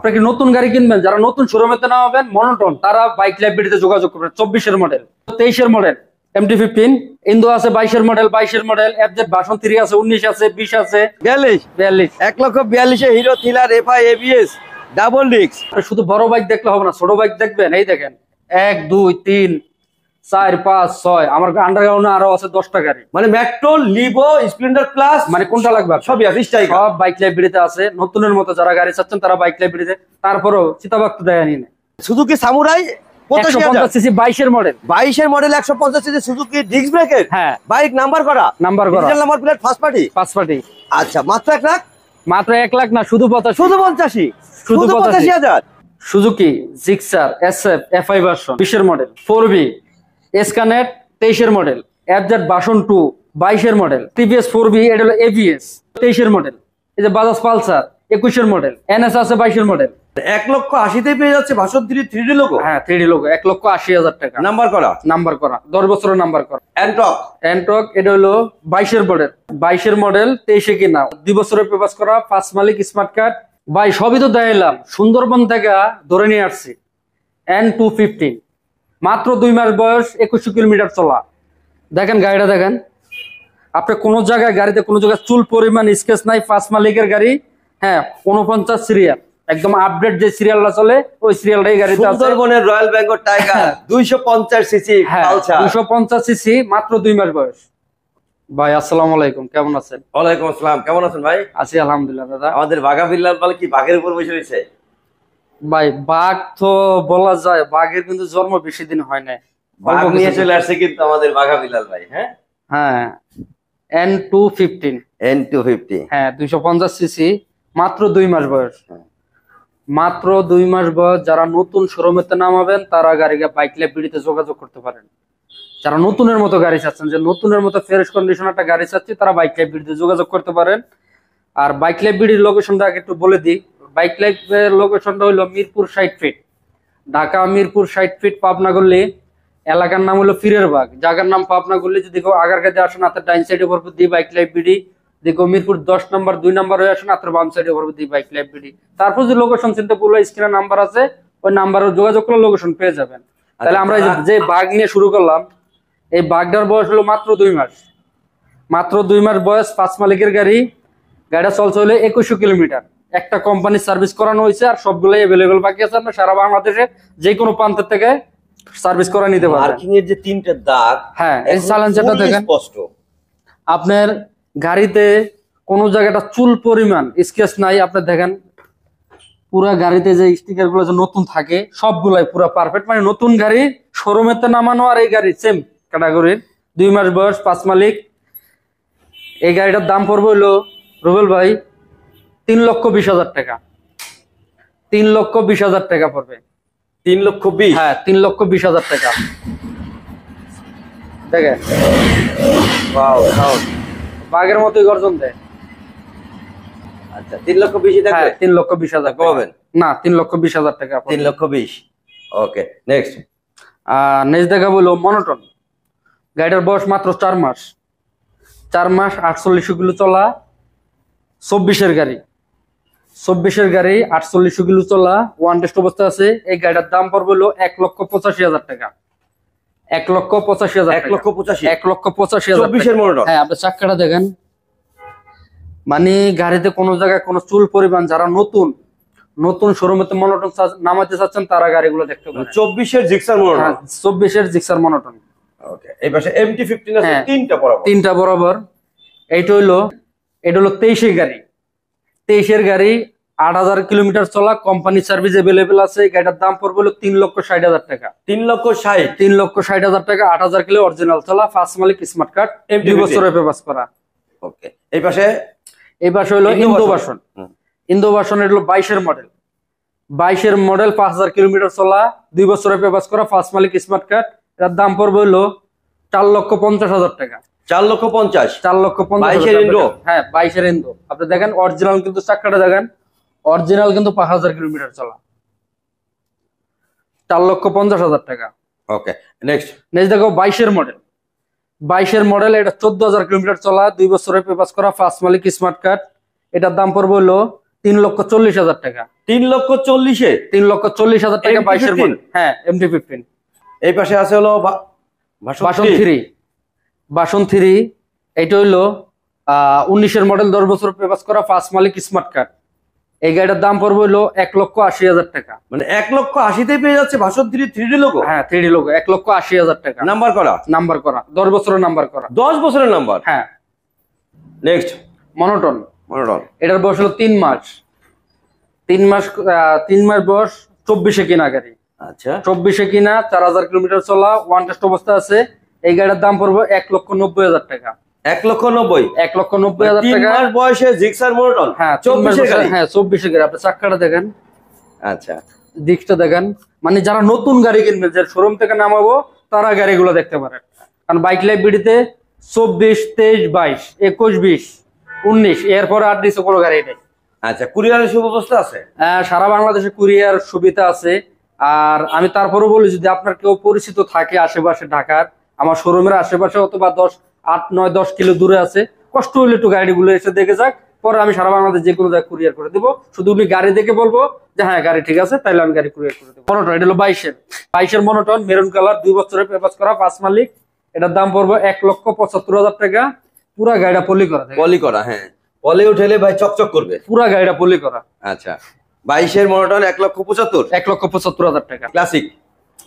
আপনাকে নতুন গাড়ি কিনবেন যারা নতুন শোরুমেতে নামাবেন মনোটন তারা বাইক লাইব্রেরিতে যোগাযোগ করবেন চব্বিশের মডেল তেইশের মডেল এমটি ফিফটিন ইন্দো আছে বাইশের মডেল বাইশের মডেল এফজেড বাসন থ্রি আছে উনিশ আছে বিশ আছে বিয়াল্লিশ বিয়াল্লিশ এক লক্ষ বিয়াল্লিশে Hero থিলার FI ABS double disc শুধু বড় বাইক দেখলে হবে না ছোট বাইক দেখবেন এই দেখেন এক দুই তিন চার পাঁচ ছয় আমার আন্ডারগ্রাউন্ড আরো আছে দশটা গাড়ি মানে মেট্রো লিভো স্প্লেন্ডার প্লাস মানে কোনটা লাগবে সবই আছে সব বাইক লাইব্রেরিতে আছে নতুনের মতো যারা গাড়ি চাচ্ছেন তারা বাইক লাইব্রেরিতে তারপরেও চিতাবাক্ত দেয়া নিয়ে সুজুকি বাইক নাম্বার করা নাম্বার করা নাম্বার প্লেট পার্টি পার্টি আচ্ছা মাত্র এক লাখ মাত্র এক লাখ না শুধু কি শুধু পঞ্চাশি শুধু Suzuki Gixxer S F F I বিশের মডেল ফোর বি এসকানেট তেইশের মডেল অ্যাপজেট বাসন টু বাইশের মডেল টিভিএস ফোর বি এটা হলো এভিএস তেইশের মডেল এই যে বাজাজ পালসার একুশের মডেল এনএস আছে বাইশের মডেল এক লক্ষ আশিতে পেয়ে যাচ্ছে বাসন থ্রি থ্রি ডি লোক হ্যাঁ থ্রি ডি লোক এক লক্ষ আশি হাজার টাকা নাম্বার করা নাম্বার করা দশ বছরের নাম্বার করা অ্যান্টক অ্যান্টক এটা হলো বাইশের মডেল বাইশের মডেল তেইশে কিনা দুই বছরের পেপাস করা পাঁচ মালিক স্মার্ট কার্ড ভাই সবই তো দেখাইলাম সুন্দরবন থেকে ধরে নিয়ে আসছি এন টু ফিফটিন মাত্র দুই মাস বয়স একুশ কিলোমিটার চলা দেখেন গাড়িটা দেখেন আপনি কোন জায়গায় গাড়িতে কোন জায়গায় চুল পরিমাণ স্কেচ নাই পাঁচ মালিকের গাড়ি হ্যাঁ উনপঞ্চাশ সিরিয়াল একদম আপডেট যে সিরিয়ালটা চলে ওই সিরিয়ালটাই গাড়িতে আছে সুন্দরবনের রয়্যাল বেঙ্গল টাইগার দুইশো পঞ্চাশ হ্যাঁ, সিসি দুইশো পঞ্চাশ সিসি মাত্র দুই মাস বয়স ভাই আসসালামু আলাইকুম কেমন আছেন ওয়ালাইকুম আসসালাম কেমন আছেন ভাই আছি আলহামদুলিল্লাহ দাদা আমাদের বাঘা বিল্লাল বলে কি বাঘের উপর বসে রয়েছে ভাই বাঘ তো বলা যায় বাঘের কিন্তু জন্ম বেশি দিন হয় না বাঘ নিয়ে চলে আসছে কিন্তু আমাদের বাঘা বিলাল ভাই হ্যাঁ হ্যাঁ N two fifteen N two fifty হ্যাঁ দুইশো পঞ্চাশ সিসি মাত্র দুই মাস বয়স হ্যাঁ। মাত্র দুই মাস বয়স যারা নতুন শোরুমেতে নামাবেন তারা গাড়িকে বাইক লাইব্রেরিতে যোগাযোগ করতে পারেন যারা নতুনের মতো গাড়ি চাচ্ছেন যে নতুনের মতো ফ্রেশ কন্ডিশন একটা গাড়ি চাচ্ছে তারা বাইক লাইব্রেরিতে যোগাযোগ করতে পারেন আর বাইক লাইব্রেরির লোকেশনটা আগে একটু বলে দিই বাইক লাইফের লোকেশনটা হলো মিরপুর সাইড ফিট ঢাকা মিরপুর সাইড ফিট পাবনা করলে এলাকার নাম হলো ফিরের বাঘ জায়গার নাম পাবনা করলে যদি আগার কাছে আসেন আপনার ডাইন সাইডে ভরপুর দিয়ে বাইক লাইফ বিডি দেখো মিরপুর দশ নম্বর দুই নম্বর হয়ে আসেন আপনার বাম সাইডে ভরপুর দিয়ে বাইক লাইফ বিডি তারপর যে লোকেশন চিন্তা করলো স্ক্রিনে নাম্বার আছে ওই নাম্বারে যোগাযোগ করলে লোকেশন পেয়ে যাবেন আচ্ছা, তাহলে আমরা যে বাঘ নিয়ে শুরু করলাম এই বাঘটার বয়স হলো মাত্র দুই মাস মাত্র দুই মাস বয়স পাঁচ মালিকের গাড়ি গাড়িটা চলছে হলো একুশো কিলোমিটার একটা কোম্পানির সার্ভিস করানো হয়েছে আর সবগুলোই অ্যাভেলেবেল বাকি আছে আপনার সারা বাংলাদেশে যে কোনো প্রান্তের থেকে সার্ভিস করা নিতে পারবেন মার্কিং এর যে তিনটা দাগ হ্যাঁ এই চ্যালেঞ্জটা দেখেন স্পষ্ট আপনার গাড়িতে কোনো জায়গাটা চুল পরিমাণ স্কেচ নাই আপনি দেখেন পুরা গাড়িতে যে স্টিকার গুলো যে নতুন থাকে সবগুলাই পুরা পারফেক্ট মানে নতুন গাড়ি শোরুমেতে নামানো আর এই গাড়ি সেম ক্যাটাগরির দুই মাস বয়স পাঁচ মালিক এই গাড়িটার দাম পড়বে হলো রুবেল ভাই তিন লক্ষ বিশ হাজার টাকা তিন লক্ষ বিশ হাজার টাকা পড়বে তিন লক্ষ বিশ হ্যাঁ তিন লক্ষ বিশ হাজার টাকা দেখে বাঘের মতোই গর্জন দেয় আচ্ছা তিন লক্ষ হ্যাঁ, তিন লক্ষ বিশ হাজার না তিন লক্ষ বিশ হাজার টাকা তিন লক্ষ ওকে নেক্সট নেক্সট বললো মনোটন গাড়িটার বয়স মাত্র চার মাস চার মাস আটচল্লিশ চলা চব্বিশের গাড়ি চব্বিশের গাড়ি আটচল্লিশ কিলো চলা ওয়ান টেস্ট অবস্থা আছে এই গাড়িটার দাম পড়বে হলো এক লক্ষ পঁচাশি হাজার টাকা এক লক্ষ পঁচাশি হাজার এক লক্ষ পঁচাশি এক লক্ষ পঁচাশি হাজার চব্বিশের মডেল হ্যাঁ আপনি চাকাটা দেখেন মানে গাড়িতে কোনো জায়গায় কোনো চুল পরিমাণ যারা নতুন নতুন শোরুমে মনোটন নামাতে চাচ্ছেন তারা গাড়িগুলো দেখতে পাবেন চব্বিশের জিক্সার হ্যাঁ, মনোটন চব্বিশের জিক্সার মনোটন এই পাশে এমটি ফিফটিন হ্যাঁ, তিনটা বরাবর তিনটা বরাবর এইটা হইলো এটা হলো তেইশে গাড়ি তেইশের গাড়ি আট হাজার কিলোমিটার চলা কোম্পানি সার্ভিস এভেলেবেল আছে গাড়িটার দাম পড়বে হলো তিন লক্ষ ষাট হাজার টাকা তিন লক্ষ ষাট তিন লক্ষ ষাট হাজার টাকা আট হাজার কিলো অরিজিনাল চলা ফার্স্ট মালিক স্মার্ট কার্ড দুই বছরের পাস করা ওকে এই পাশে এই পাশে হলো ইন্দো বাসন ইন্দো বাসন এটা হলো বাইশের মডেল বাইশের মডেল পাঁচ হাজার কিলোমিটার চলা দুই বছরের পাস করা ফার্স্ট মালিক স্মার্ট কার্ড এটার দাম পড়বে হলো চার লক্ষ পঞ্চাশ হাজার টাকা চার লক্ষ পঞ্চাশ চার লক্ষ পঞ্চাশ হ্যাঁ বাইশের ইন্দো আপনি দেখেন অরিজিনাল কিন্তু চাকাটা দেখেন অরিজিনাল কিন্তু পাঁচ হাজার কিলোমিটার চলা চার লক্ষ পঞ্চাশ হাজার টাকা ওকে নেক্সট নেক্সট দেখো বাইশের মডেল বাইশের মডেল এটা চোদ্দ হাজার কিলোমিটার চলা দুই বছরের পেপাস করা ফার্স্ট মালিক স্মার্ট কার্ড এটার দাম পড়বে হলো তিন লক্ষ চল্লিশ হাজার টাকা তিন লক্ষ চল্লিশে তিন লক্ষ চল্লিশ হাজার টাকা বাইশের মডেল হ্যাঁ এমটি ফিফটিন এই পাশে আছে হলো ভাষণ থ্রি বাসন থ্রি এটা হইলো উনিশের মডেল দশ বছর পেপাস করা ফার্স্ট মালিক স্মার্ট কার্ড এই গাড়িটার দাম পড়বে হইলো এক লক্ষ আশি হাজার টাকা মানে এক লক্ষ আশিতে পেয়ে যাচ্ছে ভাষণ থ্রি থ্রি ডি লোক হ্যাঁ থ্রি ডি লোক এক লক্ষ আশি হাজার টাকা নাম্বার করা নাম্বার করা দশ বছরের নাম্বার করা দশ বছরের নাম্বার হ্যাঁ নেক্সট মনোটন মনোটন এটার বয়স হলো তিন মাস তিন মাস তিন মাস বয়স চব্বিশে কিনা গাড়ি আচ্ছা চব্বিশে কিনা চার হাজার কিলোমিটার চলা ওয়ান টেস্ট অবস্থা আছে এই গাড়ির দাম পড়বে এক লক্ষ নব্বই হাজার টাকা এক লক্ষ নব্বই এক লক্ষ নব্বই মানে হাজার টাকা বয়সে জিক্সার মোটন হ্যাঁ চব্বিশ হাজার হ্যাঁ চব্বিশ গাড়ি আপনি চাক্কাটা দেখেন আচ্ছা দিকটা দেখেন মানে যারা নতুন গাড়ি কিনবে যে শোরুম থেকে নামাবো তারা গাড়িগুলো দেখতে পারেন কারণ বাইক লাইফ বিডিতে চব্বিশ তেইশ বাইশ একুশ বিশ উনিশ এরপরে আর দিচ্ছে কোনো গাড়ি নেই আচ্ছা কুরিয়ারের সুব্যবস্থা আছে হ্যাঁ, সারা বাংলাদেশে কুরিয়ার সুবিধা আছে আর আমি তারপরেও বলি যদি আপনার কেউ পরিচিত থাকে আশেপাশে ঢাকার আমার শোরুমের আশেপাশে অথবা দশ আট নয় দশ কিলো দূরে আছে কষ্ট হলে একটু গাড়িগুলো এসে দেখে যাক পরে আমি সারা বাংলাদেশ যে কোনো জায়গায় কুরিয়ার করে দেবো শুধু উনি গাড়ি দেখে বলবো যে হ্যাঁ গাড়ি ঠিক আছে তাহলে আমি গাড়ি কুরিয়ার করে দেবো মনোটন এটা হলো বাইশের বাইশের মনোটন মেরুন কালার দুই বছরের পেপাস করা পাঁচ মালিক এটার দাম পড়বো এক লক্ষ পঁচাত্তর হাজার টাকা পুরা গাড়িটা পলি করা পলি করা হ্যাঁ পলি উঠেলে ভাই চকচক করবে পুরা গাড়িটা পলি করা আচ্ছা বাইশের মনোটন এক লক্ষ পঁচাত্তর এক লক্ষ পঁচাত্তর হাজার টাকা ক্লাসিক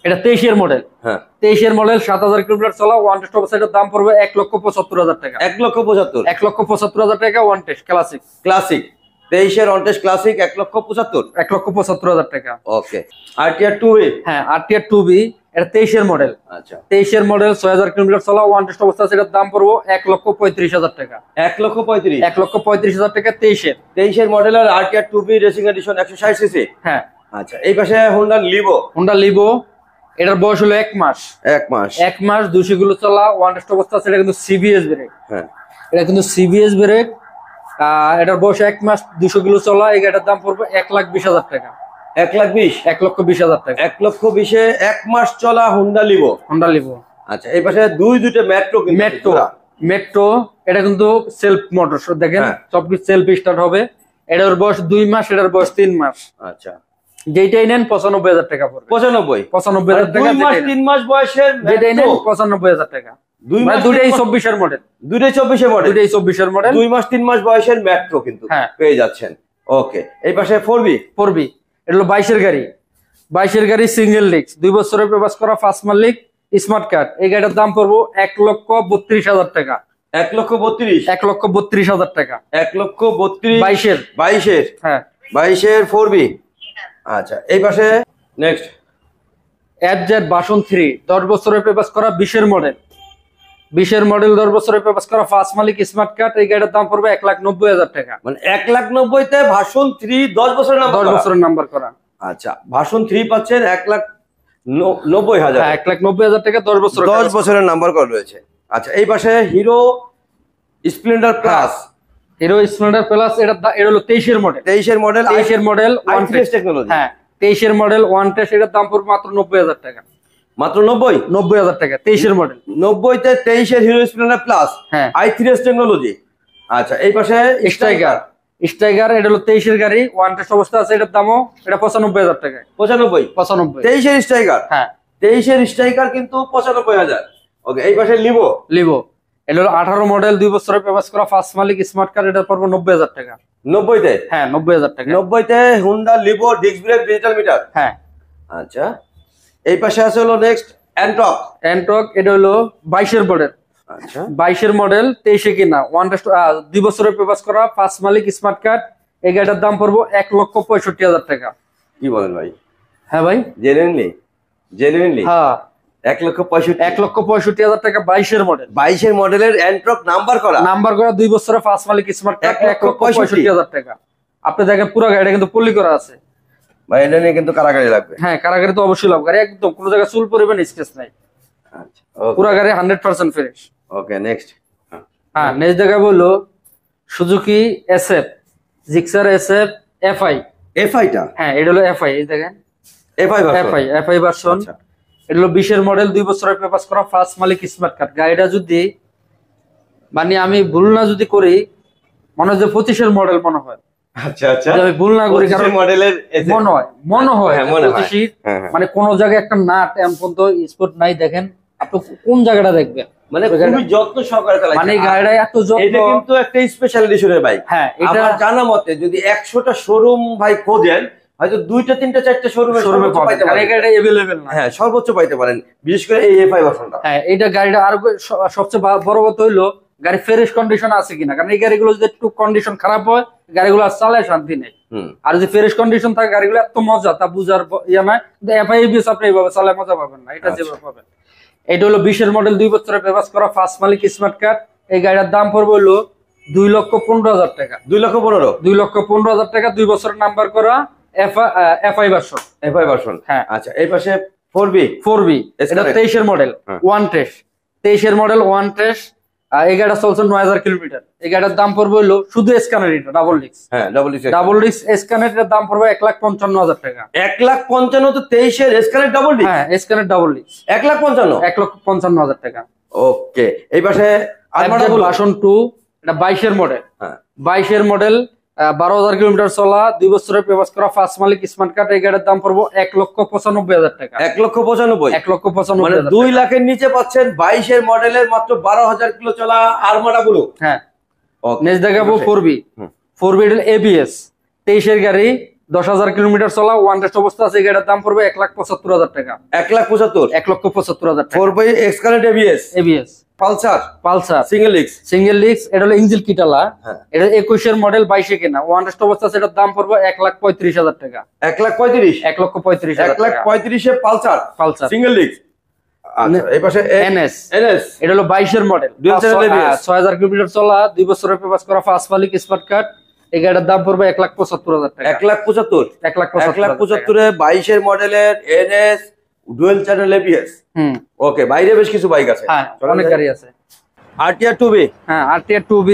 এটা তেইশের মডেল হ্যাঁ তেইশের মডেল সাত হাজার কিলোমিটার চলা ওয়ান টেস্ট অবস্থাটার দাম পড়বে এক লক্ষ পঁচাত্তর হাজার টাকা এক লক্ষ পঁচাত্তর এক লক্ষ পঁচাত্তর হাজার টাকা ওয়ান টেস্ট ক্লাসিক ক্লাসিক তেইশের অনটেস্ট ক্লাসিক এক লক্ষ পঁচাত্তর এক লক্ষ পঁচাত্তর হাজার টাকা ওকে আর টিয়ার টু বি হ্যাঁ আর টিয়ার টু বি এটা তেইশের মডেল আচ্ছা তেইশের মডেল ছয় হাজার কিলোমিটার চলা ওয়ান টেস্ট অবস্থা সেটার দাম পড়বো এক লক্ষ পঁয়ত্রিশ হাজার টাকা এক লক্ষ পঁয়ত্রিশ এক লক্ষ পঁয়ত্রিশ হাজার টাকা তেইশের তেইশের মডেল আর আর টিয়ার টু বি রেসিং এডিশন একশো ষাট সিসি হ্যাঁ আচ্ছা এই পাশে হোন্ডা লিবো হোন্ডা লিভো এটার বয়স হলো এক মাস এক মাস এক মাস দুশো কিলো চলা ওয়ান টেস্ট অবস্থা আছে এটা কিন্তু সিবিএস ব্রেক হ্যাঁ এটা কিন্তু সিবিএস ব্রেক এটার বয়স এক মাস দুশো কিলো চলা এই গাড়িটার দাম পড়বে এক লাখ বিশ হাজার টাকা এক লাখ বিশ এক লক্ষ বিশ হাজার টাকা এক লক্ষ বিশে এক মাস চলা হুন্ডা লিবো হুন্ডা লিবো আচ্ছা এই পাশে দুই দুইটা মেট্রো মেট্রো মেট্রো এটা কিন্তু সেলফ মোটর দেখেন হ্যাঁ। সবকিছু সেলফ স্টার্ট হবে এটার বয়স দুই মাস এটার বয়স তিন মাস আচ্ছা যেটাই নেন পঁচানব্বই হাজার টাকা পড়বে পঁচানব্বই পঁচানব্বই হাজার মানে টাকা মাস তিন মাস বয়সের যেটাই নেন পঁচানব্বই হাজার টাকা দুই মানে মাস চব্বিশের মডেল চব্বিশের চব্বিশের মডেল দুই মাস তিন মাস বয়সের হ্যাঁ। পেয়ে যাচ্ছেন ওকে এই ফোর বি ফোর বাইশের গাড়ি বাইশের গাড়ি সিঙ্গেল দুই করা ফার্স্ট স্মার্ট কার্ড এই গাড়িটার দাম পড়বো এক লক্ষ বত্রিশ হাজার টাকা এক লক্ষ বত্রিশ এক লক্ষ বত্রিশ হাজার টাকা এক লক্ষ বত্রিশ বাইশের বাইশের হ্যাঁ বাইশের ফোর বি আচ্ছা এই পাশে নেক্সট অ্যাডজেড বাসন থ্রি দশ বছরের পেপাস করা বিশের মডেল বিশের মডেল দশ বছরের পেপাস করা ফার্স্ট মালিক স্মার্ট কার্ড এই গাড়ির দাম পড়বে এক লাখ নব্বই হাজার টাকা মানে এক লাখ নব্বইতে ভাষণ থ্রি দশ বছরের দশ বছরের নাম্বার করা আচ্ছা ভাষণ থ্রি পাচ্ছেন এক লাখ নব্বই হাজার এক লাখ নব্বই হাজার টাকা দশ বছর দশ বছরের নাম্বার করা রয়েছে আচ্ছা এই পাশে Hero Splendor plus Hero Splendor plus এটা এটা হলো তেইশের মডেল তেইশের মডেল তেইশের মডেল ওয়ান টেকনোলজি হ্যাঁ তেইশের মডেল ওয়ান টেস্ট এটার দাম পড়বে মাত্র নব্বই হাজার টাকা মাত্র নব্বই নব্বই হাজার টাকা তেইশের মডেল নব্বই তে তেইশের হিরো স্প্লেন্ডার প্লাস হ্যাঁ আই থ্রি টেকনোলজি আচ্ছা এই পাশে স্ট্রাইকার স্ট্রাইকার এটা হলো তেইশের গাড়ি ওয়ান টেস্ট অবস্থা আছে এটার দামও এটা পঁচানব্বই হাজার টাকা পঁচানব্বই পঁচানব্বই তেইশের স্ট্রাইকার হ্যাঁ তেইশের স্ট্রাইকার কিন্তু পঁচানব্বই হাজার ওকে এই পাশে লিবো লিবো এটা হলো আঠারো মডেল দুই বছরের পেপাস করা ফার্স্ট মালিক স্মার্ট কার্ড এটা পড়বো নব্বই হাজার টাকা নব্বইতে হ্যাঁ নব্বই হাজার টাকা নব্বইতে Honda Livo disc brake digital meter হ্যাঁ আচ্ছা এই পাশে আছে হলো নেক্সট অ্যান্টক অ্যান্টক এটা হলো বাইশের মডেল আচ্ছা বাইশের মডেল তেইশে কিনা ওয়ান দুই বছরের পেপাস করা পাঁচ মালিক স্মার্ট কার্ড এই গাড়িটার দাম পড়বো এক লক্ষ পঁয়ষট্টি হাজার টাকা কি বলেন ভাই হ্যাঁ ভাই জেনুইনলি জেনুইনলি হ্যাঁ এক লক্ষ পঁয়ষট্টি এক লক্ষ পঁয়ষট্টি হাজার টাকা বাইশের মডেল বাইশের মডেলের অ্যান্ট্রক নাম্বার করা নাম্বার করা দুই বছরের ফার্স্ট মালিক স্মার্ট এক লক্ষ পঁয়ষট্টি হাজার টাকা আপনি দেখেন পুরো গাড়িটা কিন্তু পল্লি করা আছে ভাই এটা নিয়ে কিন্তু কারাগারি লাগবে হ্যাঁ কারাগারি তো অবশ্যই লাভ গাড়ি একদম কোনো জায়গায় চুল পরিমাণ স্কেচ নাই আচ্ছা, পুরো গাড়ি hundred percent finish okay next হ্যাঁ নেক্সট জায়গায় বললো Suzuki S F Gixxer S F F SF FI এফআইটা হ্যাঁ এটা হলো এফআই এই দেখেন আই এফ আই ভার্সন এগুলো বিশের মডেল দুই বছরের পাস করা ফার্স্ট মালিক স্মার্ট কার্ড গাড়িটা যদি মানে আমি ভুল না যদি করি মনে হয় যে পঁচিশের মডেল আচ্ছা, আচ্ছা। মনে হয় মনে হয় হ্যাঁ, হ্যাঁ, হ্যাঁ। মানে জায়গায় একটা পর্যন্ত নাই দেখেন কোন জায়গাটা দেখবেন মানে, মানে গাড়িটা এত কিন্তু একটা এটা জানা মতে যদি একশোটা শোরুম ভাই খোঁজেন হয়তো দুইটা তিনটা চারটা শোরুমে শোরুমে এই গাড়িটা अवेलेबल না হ্যাঁ সর্বোচ্চ পাইতে পারেন বিশেষ করে এই এফআই ভার্সনটা হ্যাঁ এটা গাড়িটা আর সবচেয়ে বড় কথা হলো গাড়ি ফ্রেশ কন্ডিশন আছে কিনা কারণ এই গাড়িগুলো যদি একটু কন্ডিশন খারাপ হয় গাড়িগুলো আর চালায় শান্তি নেই আর যদি ফ্রেশ কন্ডিশন থাকে গাড়িগুলো এত মজা তা বুঝার ইয়া না এফআই বিএস আপনি এইভাবে চালায় মজা পাবেন না এটা আচ্ছা। যেভাবে পাবেন এটা হলো বিশের মডেল দুই বছরের ব্যবহার করা ফার্স্ট মালিক স্মার্ট কার্ড এই গাড়িটার দাম পড়বে হলো দুই লক্ষ পনেরো হাজার টাকা দুই লক্ষ পনেরো দুই লক্ষ পনেরো হাজার টাকা দুই বছরের নাম্বার করা এফআই ভার্সন এফআই হ্যাঁ আচ্ছা ফোর বি ফোর বি এটা তেইশের মডেল ওয়ান হ্যাঁ। তেইশের মডেল ওয়ান চলছে নয় হাজার কিলোমিটার দাম শুধু ডাবল হ্যাঁ ডাবল দাম এক লাখ পঞ্চান্ন হাজার টাকা এক লাখ পঞ্চান্ন তো তেইশের ডাবল হ্যাঁ, লাখ পঞ্চান্ন এক পঞ্চান্ন হাজার টাকা ওকে এই পাশে টু এটা বাইশের মডেল হ্যাঁ। বাইশের মডেল বারো হাজার কিলোমিটার চলা দুই বছরের পেপাস করা ফার্স্ট মালিক স্মার্ট কার্ড এই গাড়ির দাম পড়বো এক লক্ষ পঁচানব্বই হাজার টাকা এক লক্ষ পঁচানব্বই এক লক্ষ পঁচানব্বই মানে দুই লাখের নিচে পাচ্ছেন বাইশের মডেলের মাত্র বারো হাজার কিলো চলা আরমাডা গুলো হ্যাঁ নেক্সট দেখাবো four V four four V ABS তেইশের গাড়ি দশ হাজার কিলোমিটার চলা ওয়ান টেস্ট অবস্থা আছে গাড়ির দাম পড়বে এক লাখ পঁচাত্তর হাজার টাকা এক লাখ পঁচাত্তর এক লক্ষ পঁচাত্তর হাজার ফোর বাই এক্সকালেট এবিএস এবিএস হ্যাঁ। একুশের মডেল বাইশে কেনা অবস্থা দাম পড়বে এক লাখ পঁয়ত্রিশ হাজার টাকা এক লাখ পঁয়ত্রিশ এক লক্ষ পঁয়ত্রিশ এক লাখ আচ্ছা, এটা হলো বাইশের মডেল হ্যাঁ, ছয় হাজার কিলোমিটার চলা দুই বছরের স্মার্ট দাম পড়বে এক লাখ পঁচাত্তর হাজার এক লাখ পঁচাত্তর এক লাখ এক লাখ বাইশের মডেলের এনএস ডুয়েল চ্যানেল এবিএস হুম ওকে বাইরে বেশ কিছু বাইক আছে হ্যাঁ অনেক গাড়ি আছে আরটিআর 2B হ্যাঁ আরটিআর 2B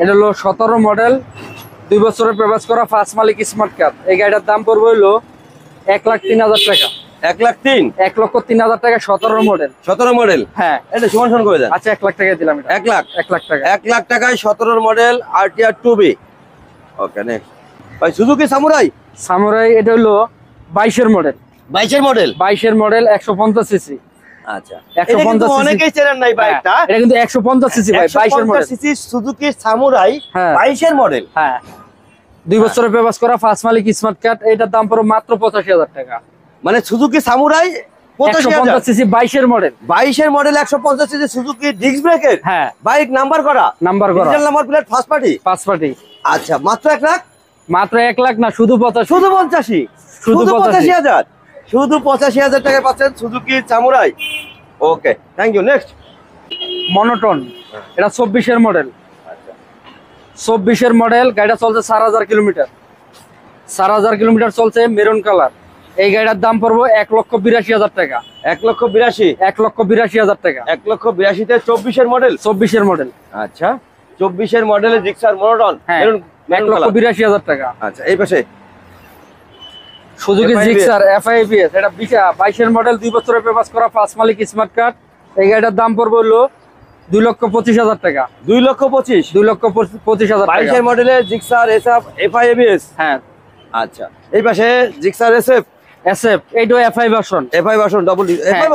এটা হলো 17 মডেল দুই বছরের প্রবেশ করা ফার্স্ট মালিক স্মার্ট কার্ড এই গাড়িটার দাম পড়বে হলো 1 লাখ 3000 টাকা এক লাখ তিন এক লক্ষ তিন হাজার টাকা সতেরো মডেল সতেরো মডেল হ্যাঁ এটা সমান সমান করে দেন আচ্ছা এক লাখ টাকা দিলাম এক লাখ এক লাখ টাকা এক লাখ টাকায় সতেরোর মডেল আরটিআর টি ওকে নেক্সট ভাই সুজুকি সামুরাই সামুরাই এটা হলো বাইশের মডেল বাইশের মডেল বাইশের মডেল একশো পঞ্চাশ সিসি সুজুকি আচ্ছা। হ্যাঁ, হ্যাঁ।, হ্যাঁ।, হ্যাঁ। মাত্র মানে বাইক নাম্বার করা নাম্বার করা নাম্বার প্লেট পার্টি পার্টি আচ্ছা মাত্র এক লাখ মাত্র এক লাখ না শুধু শুধু পঞ্চাশি শুধু হাজার শুধু পঁচাশি হাজার টাকা পাচ্ছেন Suzuki Samurai okay thank you next মনোটন এটা চব্বিশের মডেল আচ্ছা। চব্বিশের মডেল গাড়িটা চলছে চার হাজার কিলোমিটার চার হাজার কিলোমিটার চলছে মেরুন কালার এই গাড়িটার দাম পড়বো এক লক্ষ বিরাশি হাজার টাকা এক লক্ষ বিরাশি এক লক্ষ বিরাশি হাজার টাকা এক লক্ষ বিরাশিতে চব্বিশের মডেল চব্বিশের মডেল আচ্ছা চব্বিশের মডেলের রিক্সার মনোটন এক লক্ষ বিরাশি হাজার টাকা আচ্ছা এই পাশে সুজুকি জিক্সার এফআইপিএস এটা বাইশের মডেল দুই বছরের পেপাস করা পাঁচ মালিক স্মার্ট কার্ড এই গাড়িটার দাম পড়বে হলো দুই লক্ষ পঁচিশ হাজার টাকা দুই লক্ষ পঁচিশ দুই লক্ষ পঁচিশ হাজার বাইশের মডেলে জিক্সার এসএফ এফআইএবিএস হ্যাঁ আচ্ছা এই পাশে জিক্সার এসএফ এসএফ এইটা FI version FI version double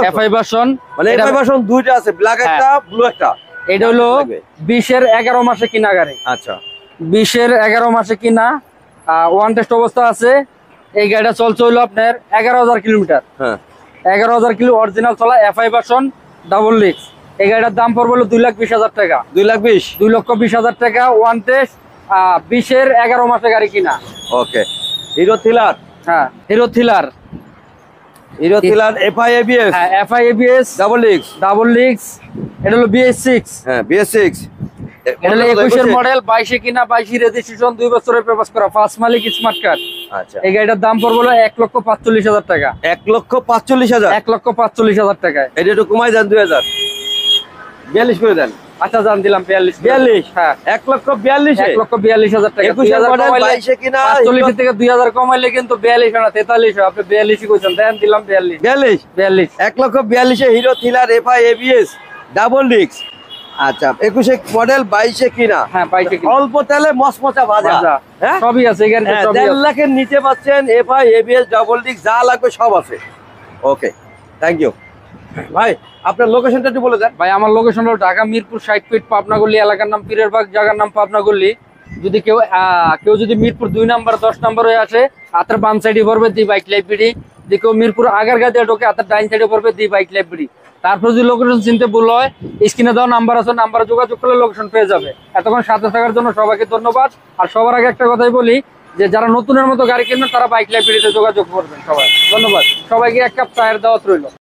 FI version মানে এফআই ভার্সন দুইটা আছে ব্ল্যাক একটা ব্লু একটা এটা হলো বিশের এগারো মাসে কিনা গাড়ি আচ্ছা বিশের এগারো মাসে কিনা ওয়ান টেস্ট অবস্থা আছে এই গাড়িটা চলছে হলো আপনার এগারো হাজার কিলোমিটার হ্যাঁ এগারো হাজার কিলো অরিজিনাল চলা এফ আই বাসন ডাবল লিক্স এই গাড়িটার দাম পড়বে হলো দুই লাখ বিশ হাজার টাকা দুই লাখ বিশ দুই লক্ষ বিশ হাজার টাকা ওয়ান টেস্ট বিশের এগারো মাসে গাড়ি কিনা ওকে হিরো থিলার হ্যাঁ Hero Thriller Hero Thriller I ABS I ABS double লিক্স ডাবল লিক্স এটা হলো বিএস সিক্স হ্যাঁ বিএস সিক্স এক লক্ষ বিয়াল্লিশ এক লক্ষ বিয়াল্লিশ হাজার টাকা দুই হাজার কমাইলে কিন্তু বিয়াল্লিশ তেতাল্লিশ আপনি বিয়াল্লিশই করছেন দিলাম বিয়াল্লিশ বিয়াল্লিশ বিয়াল্লিশ এক লক্ষ বিয়াল্লিশে Hero থিলার FI ABS double disc আচ্ছা একুশে মডেল বাইশে কিনা হ্যাঁ বাইশে অল্প তেলে মসমচা ভাজা হ্যাঁ সবই আছে এখানে হ্যাঁ, দেড় লাখের নিচে পাচ্ছেন এফআই এবিএস ডবল ডিক যা লাগবে সব আছে ওকে থ্যাংক ইউ ভাই আপনার লোকেশনটা একটু বলে দেন ভাই আমার লোকেশন হলো ঢাকা মিরপুর সাইড ফিট পাবনাগল্লি এলাকার নাম পীরেরবাগ জায়গার নাম পাবনাগল্লি যদি কেউ কেউ যদি মিরপুর দুই নাম্বার দশ নাম্বার হয়ে আসে হাতের বাম সাইডে ভরবে দি বাইক লাইব্রেরি যদি কেউ মিরপুর আগার গাছে ঢোকে হাতের ডাইন সাইডে ভরবে দি বাইক লাইব্রেরি তারপর যদি লোকেশন চিনতে ভুল হয় স্ক্রিনে দেওয়া নাম্বার আছে নাম্বারে যোগাযোগ করলে লোকেশন পেয়ে যাবে এতক্ষণ সাথে থাকার জন্য সবাইকে ধন্যবাদ আর সবার আগে একটা কথাই বলি যে যারা নতুনের মতো গাড়ি কিনবেন তারা বাইক লাইব্রেরিতে যোগাযোগ করবেন সবাই ধন্যবাদ সবাইকে এক কাপ চায়ের দাওয়াত রইল